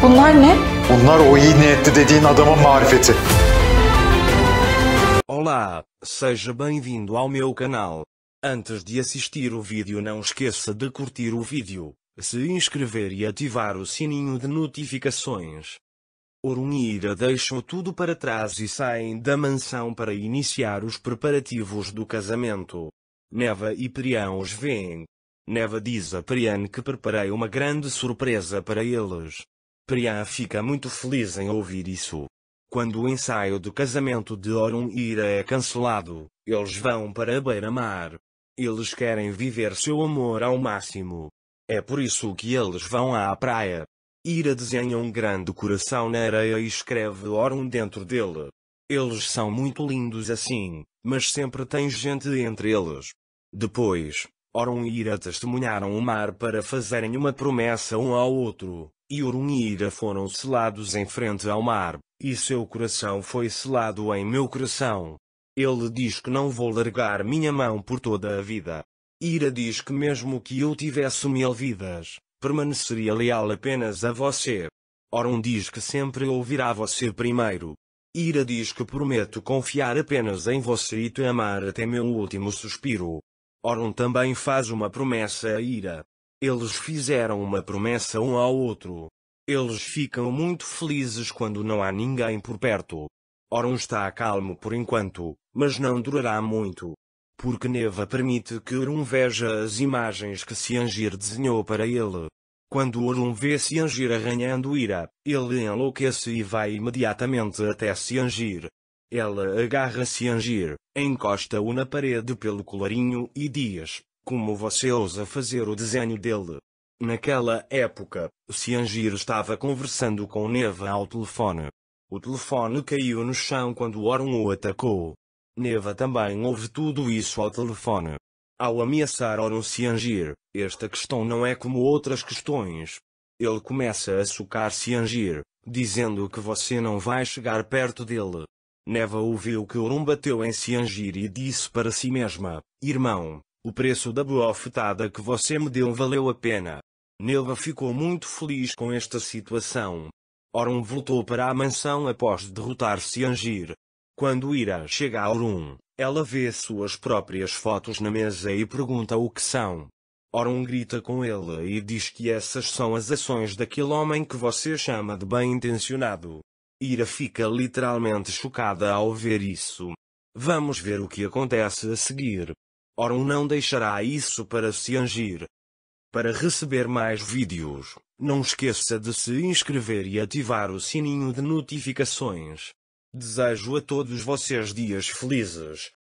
Bunlar ne? Bunlar o iyi niyetli dediğin adamın marifeti. Olá, seja bem-vindo ao meu canal. Antes de assistir o vídeo não esqueça de curtir o vídeo, se inscrever e ativar o sininho de notificações. Orunira deixa tudo para trás e saem da mansão para iniciar os preparativos do casamento. Neva e Prião os veem. Neva diz a Prian que preparei uma grande surpresa para eles. Priya fica muito feliz em ouvir isso. Quando o ensaio do casamento de Orun e Ira é cancelado, eles vão para a beira-mar. Eles querem viver seu amor ao máximo. É por isso que eles vão à praia. Ira desenha um grande coração na areia e escreve Orun dentro dele. Eles são muito lindos assim, mas sempre tem gente entre eles. Depois, Orun e Ira testemunharam o mar para fazerem uma promessa um ao outro e Urum e Ira foram selados em frente ao mar, e seu coração foi selado em meu coração. Ele diz que não vou largar minha mão por toda a vida. Ira diz que mesmo que eu tivesse mil vidas, permaneceria leal apenas a você. Orun diz que sempre ouvirá você primeiro. Ira diz que prometo confiar apenas em você e te amar até meu último suspiro. Orun também faz uma promessa a Ira, eles fizeram uma promessa um ao outro. Eles ficam muito felizes quando não há ninguém por perto. Orum está calmo por enquanto, mas não durará muito. Porque Neva permite que Orun veja as imagens que Siangir desenhou para ele. Quando Orun vê Siangir arranhando Ira, ele enlouquece e vai imediatamente até Siangir. Ela agarra Siangir, encosta-o na parede pelo colarinho e diz, como você ousa fazer o desenho dele? Naquela época, Siangir estava conversando com Neva ao telefone. O telefone caiu no chão quando Oron o atacou. Neva também ouve tudo isso ao telefone. Ao ameaçar Oron Siangir, esta questão não é como outras questões. Ele começa a socar Siangir, dizendo que você não vai chegar perto dele. Neva ouviu que Orum bateu em Siangir e disse para si mesma, Irmão, o preço da bofetada que você me deu valeu a pena. Neva ficou muito feliz com esta situação. Orun voltou para a mansão após derrotar Siangir. Quando Ira chega a Orun, ela vê suas próprias fotos na mesa e pergunta o que são. Orun grita com ele e diz que essas são as ações daquele homem que você chama de bem-intencionado. Ira fica literalmente chocada ao ver isso. Vamos ver o que acontece a seguir. Orão não deixará isso para se angir. Para receber mais vídeos, não esqueça de se inscrever e ativar o sininho de notificações. Desejo a todos vocês dias felizes.